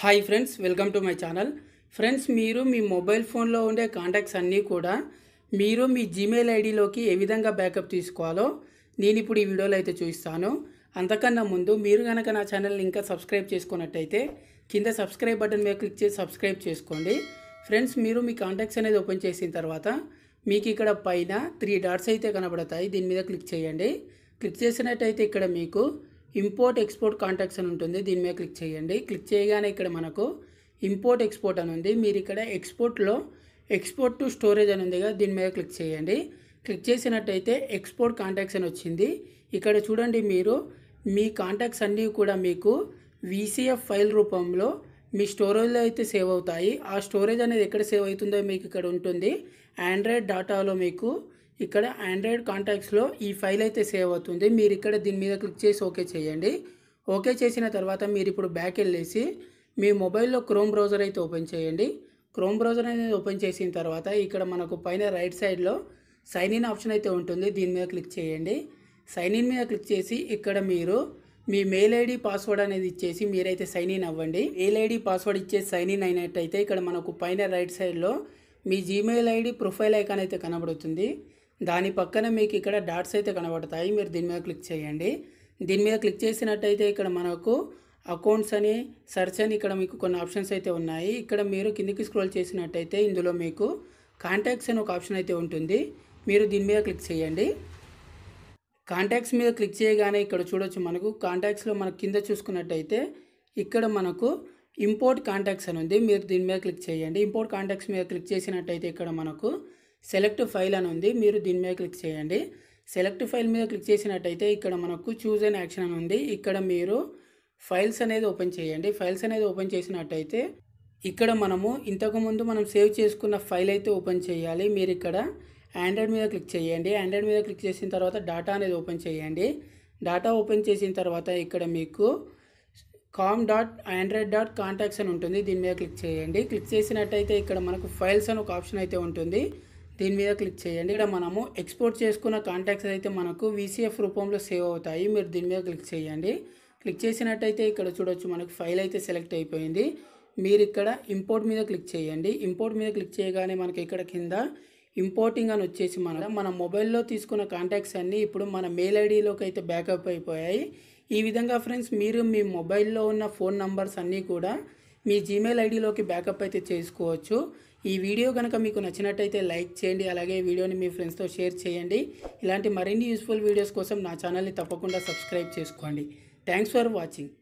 hi friends welcome to my channel friends మీరు మీ mobile ఫోన్లో ఉండే కాంటాక్ట్స్ అన్నీ కూడా మీరు మీ జీమెయిల్ ఐడిలోకి ఏ విధంగా బ్యాకప్ తీసుకోవాలో నేను ఇప్పుడు ఈ వీడియోలో అయితే చూపిస్తాను అంతకన్నా ముందు మీరు కనుక నా ఛానల్ని ఇంకా సబ్స్క్రైబ్ చేసుకున్నట్టయితే కింద సబ్స్క్రైబ్ బటన్ మీద క్లిక్ చేసి సబ్స్క్రైబ్ చేసుకోండి ఫ్రెండ్స్ మీరు మీ కాంటాక్ట్స్ అనేది ఓపెన్ చేసిన తర్వాత మీకు ఇక్కడ పైన త్రీ డాట్స్ అయితే కనబడతాయి దీని మీద క్లిక్ చేయండి క్లిక్ చేసినట్టయితే ఇక్కడ మీకు ఇంపోర్ట్ ఎక్స్పోర్ట్ కాంటాక్ట్స్ అని ఉంటుంది దీని మీద క్లిక్ చేయండి క్లిక్ చేయగానే ఇక్కడ మనకు ఇంపోర్ట్ ఎక్స్పోర్ట్ అని ఉంది మీరు ఇక్కడ ఎక్స్పోర్ట్లో ఎక్స్పోర్ట్ టు స్టోరేజ్ అని ఉంది కదా దీని మీద క్లిక్ చేయండి క్లిక్ చేసినట్టయితే ఎక్స్పోర్ట్ కాంటాక్ట్స్ అని వచ్చింది ఇక్కడ చూడండి మీరు మీ కాంటాక్ట్స్ అన్నీ కూడా మీకు వీసీఎఫ్ ఫైల్ రూపంలో మీ స్టోరేజ్లో అయితే సేవ్ అవుతాయి ఆ స్టోరేజ్ అనేది ఎక్కడ సేవ్ అవుతుందో మీకు ఇక్కడ ఉంటుంది ఆండ్రాయిడ్ డాటాలో మీకు ఇక్కడ ఆండ్రాయిడ్ కాంటాక్ట్స్లో ఈ ఫైల్ అయితే సేవ్ అవుతుంది మీరు ఇక్కడ దీని మీద క్లిక్ చేసి ఓకే చేయండి ఓకే చేసిన తర్వాత మీరు ఇప్పుడు బ్యాక్ వెళ్ళేసి మీ మొబైల్లో క్రోమ్ బ్రౌజర్ అయితే ఓపెన్ చేయండి క్రోమ్ బ్రౌజర్ అనేది ఓపెన్ చేసిన తర్వాత ఇక్కడ మనకు పైన రైట్ సైడ్లో సైన్ ఇన్ ఆప్షన్ అయితే ఉంటుంది దీని మీద క్లిక్ చేయండి సైన్ ఇన్ మీద క్లిక్ చేసి ఇక్కడ మీరు మీ మెయిల్ ఐడి పాస్వర్డ్ అనేది ఇచ్చేసి మీరైతే సైన్ ఇన్ అవ్వండి మెయిల్ ఐడి పాస్వర్డ్ ఇచ్చేసి సైన్ ఇన్ అయినట్టయితే ఇక్కడ మనకు పైన రైట్ సైడ్లో మీ జీమెయిల్ ఐడి ప్రొఫైల్ ఐకాన్ అయితే కనబడుతుంది దాని పక్కన మీకు ఇక్కడ డాట్స్ అయితే కనబడతాయి మీరు దీని మీద క్లిక్ చేయండి దీని మీద క్లిక్ చేసినట్టయితే ఇక్కడ మనకు అకౌంట్స్ అని సెర్చ్ అని ఇక్కడ మీకు కొన్ని ఆప్షన్స్ అయితే ఉన్నాయి ఇక్కడ మీరు కిందికి స్క్రోల్ చేసినట్టయితే ఇందులో మీకు కాంటాక్ట్స్ అని ఒక ఆప్షన్ అయితే ఉంటుంది మీరు దీని మీద క్లిక్ చేయండి కాంటాక్ట్స్ మీద క్లిక్ చేయగానే ఇక్కడ చూడొచ్చు మనకు కాంటాక్ట్స్లో మన కింద చూసుకున్నట్టయితే ఇక్కడ మనకు ఇంపోర్ట్ కాంటాక్ట్స్ అని ఉంది మీరు దీని మీద క్లిక్ చేయండి ఇంపోర్ట్ కాంటాక్ట్స్ మీద క్లిక్ చేసినట్టయితే ఇక్కడ మనకు సెలెక్ట్ ఫైల్ అని ఉంది మీరు దీని మీద క్లిక్ చేయండి సెలెక్ట్ ఫైల్ మీద క్లిక్ చేసినట్టయితే ఇక్కడ మనకు చూజ్ అండ్ యాక్షన్ అని ఉంది ఇక్కడ మీరు ఫైల్స్ అనేది ఓపెన్ చేయండి ఫైల్స్ అనేది ఓపెన్ చేసినట్టయితే ఇక్కడ మనము ఇంతకుముందు మనం సేవ్ చేసుకున్న ఫైల్ అయితే ఓపెన్ చేయాలి మీరు ఇక్కడ ఆండ్రాయిడ్ మీద క్లిక్ చేయండి ఆండ్రాయిడ్ మీద క్లిక్ చేసిన తర్వాత డాటా అనేది ఓపెన్ చేయండి డాటా ఓపెన్ చేసిన తర్వాత ఇక్కడ మీకు com dot Android dot contacts అని ఉంటుంది దీని మీద క్లిక్ చేయండి క్లిక్ చేసినట్టయితే ఇక్కడ మనకు ఫైల్స్ అని ఒక ఆప్షన్ అయితే ఉంటుంది దీని మీద క్లిక్ చేయండి ఇక్కడ మనము ఎక్స్పోర్ట్ చేసుకున్న కాంటాక్ట్స్ అయితే మనకు వీసీఎఫ్ రూపంలో సేవ్ అవుతాయి మీరు దీని మీద క్లిక్ చేయండి క్లిక్ చేసినట్టయితే ఇక్కడ చూడొచ్చు మనకు ఫైల్ అయితే సెలెక్ట్ అయిపోయింది మీరు ఇక్కడ ఇంపోర్ట్ మీద క్లిక్ చేయండి ఇంపోర్ట్ మీద క్లిక్ చేయగానే మనకి ఇక్కడ కింద ఇంపోర్టింగ్ అని వచ్చేసి మన మన మొబైల్లో తీసుకున్న కాంటాక్ట్స్ అన్నీ ఇప్పుడు మన మెయిల్ ఐడిలోకి అయితే బ్యాకప్ అయిపోయాయి ఈ విధంగా ఫ్రెండ్స్ మీరు మీ మొబైల్లో ఉన్న ఫోన్ నంబర్స్ అన్నీ కూడా మీ జీమెయిల్ ఐడిలోకి బ్యాకప్ అయితే చేసుకోవచ్చు ఈ వీడియో కనుక మీకు నచ్చినట్టయితే లైక్ చేయండి అలాగే వీడియోని మీ ఫ్రెండ్స్తో షేర్ చేయండి ఇలాంటి మరిన్ని యూస్ఫుల్ వీడియోస్ కోసం నా ఛానల్ని తప్పకుండా సబ్స్క్రైబ్ చేసుకోండి థ్యాంక్స్ ఫర్ వాచింగ్